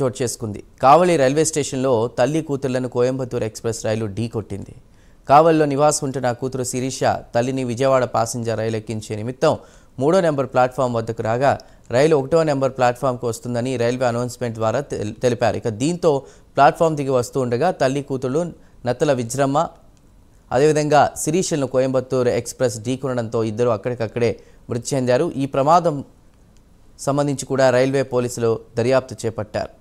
చోటు చేసుకుంది కావలి రైల్వే స్టేషన్లో తల్లి కూతుర్లను కోయంబత్తూరు ఎక్స్ప్రెస్ రైలు ఢీ కొట్టింది కావలిలో నివాసం ఉంటున్న కూతురు శిరీష తల్లిని విజయవాడ పాసింజర్ రైలు ఎక్కించే నిమిత్తం మూడో నెంబర్ ప్లాట్ఫామ్ వద్దకు రాగా రైలు ఒకటో నెంబర్ ప్లాట్ఫామ్కి వస్తుందని రైల్వే అనౌన్స్మెంట్ ద్వారా తెలిపారు ఇక దీంతో ప్లాట్ఫామ్ దిగి వస్తూ ఉండగా తల్లి కూతురు నత్తల విజ్రమ్మ అదేవిధంగా శిరీషలను కోయంబత్తూరు ఎక్స్ప్రెస్ ఢీకొనడంతో ఇద్దరు అక్కడికక్కడే మృతి చెందారు ఈ ప్రమాదం సంబంధించి కూడా రైల్వే పోలీసులు దర్యాప్తు చేపట్టారు